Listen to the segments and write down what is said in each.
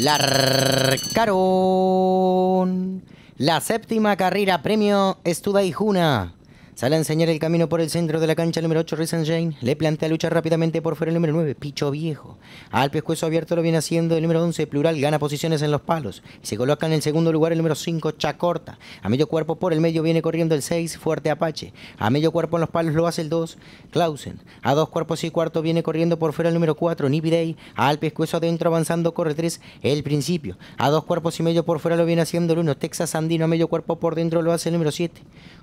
Larcaron. La séptima carrera premio Juna Sale a enseñar el camino por el centro de la cancha el número 8, Reason Jane. Le plantea luchar rápidamente por fuera el número 9, Picho Viejo. Al pescuezo abierto lo viene haciendo el número 11, Plural. Gana posiciones en los palos. se coloca en el segundo lugar el número 5, Chacorta. A medio cuerpo por el medio viene corriendo el 6, Fuerte Apache. A medio cuerpo en los palos lo hace el 2, Clausen. A dos cuerpos y cuarto viene corriendo por fuera el número 4, Nibidei. Al pescuezo adentro avanzando corre 3, El Principio. A dos cuerpos y medio por fuera lo viene haciendo el 1, Texas Andino. A medio cuerpo por dentro lo hace el número 7.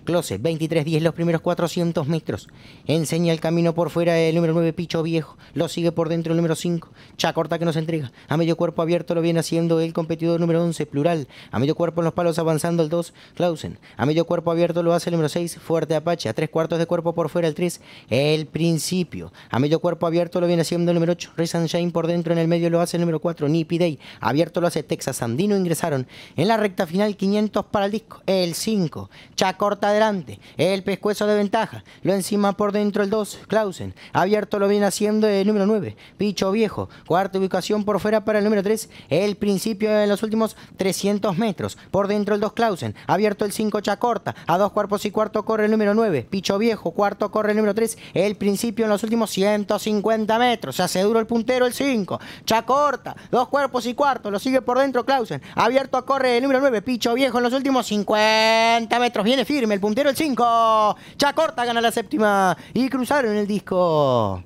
Close, 23-10 los primeros 400 metros. Enseña el camino por fuera el número 9, Picho Viejo. Lo sigue por dentro el número 5, Chacorta que nos entrega. A medio cuerpo abierto lo viene haciendo el competidor número 11, Plural. A medio cuerpo en los palos avanzando el 2, Clausen. A medio cuerpo abierto lo hace el número 6, Fuerte Apache. A tres cuartos de cuerpo por fuera el 3, El Principio. A medio cuerpo abierto lo viene haciendo el número 8, Ray Sunshine. Por dentro en el medio lo hace el número 4, Nippy Day. Abierto lo hace Texas Andino. Ingresaron en la recta final 500 para el disco, el 5, Chacorta de el pescuezo de ventaja. Lo encima por dentro el 2. Clausen. Abierto lo viene haciendo el número 9. Picho Viejo. Cuarta ubicación por fuera para el número 3. El principio en los últimos 300 metros. Por dentro el 2 Clausen. Abierto el 5 Chacorta. A dos cuerpos y cuarto corre el número 9. Picho Viejo. Cuarto corre el número 3. El principio en los últimos 150 metros. Se hace duro el puntero el 5. Chacorta. Dos cuerpos y cuarto. Lo sigue por dentro Clausen. Abierto corre el número 9. Picho Viejo en los últimos 50 metros. Viene firme el puntero puntero el 5. Chacorta gana la séptima y cruzaron el disco.